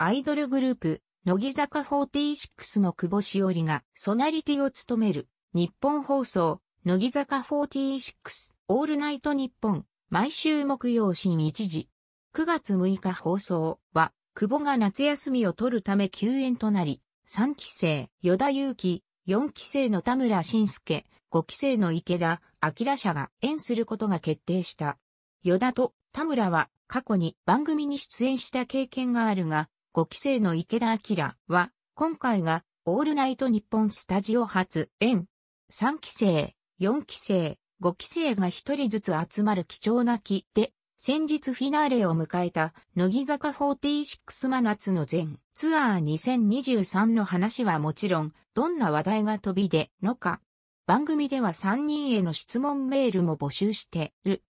アイドルグループ、乃木坂46の久保しおりがソナリティを務める日本放送、乃木坂46オールナイト日本毎週木曜深1時9月6日放送は久保が夏休みを取るため休園となり3期生与田祐希4期生の田村慎介5期生の池田明社が演することが決定した与田と田村は過去に番組に出演した経験があるが5期生の池田明は、今回がオールナイト日本スタジオ初演。3期生、4期生、5期生が1人ずつ集まる貴重な木で、先日フィナーレを迎えた、乃木坂46真夏の全ツアー2023の話はもちろん、どんな話題が飛び出のか。番組では3人への質問メールも募集してる。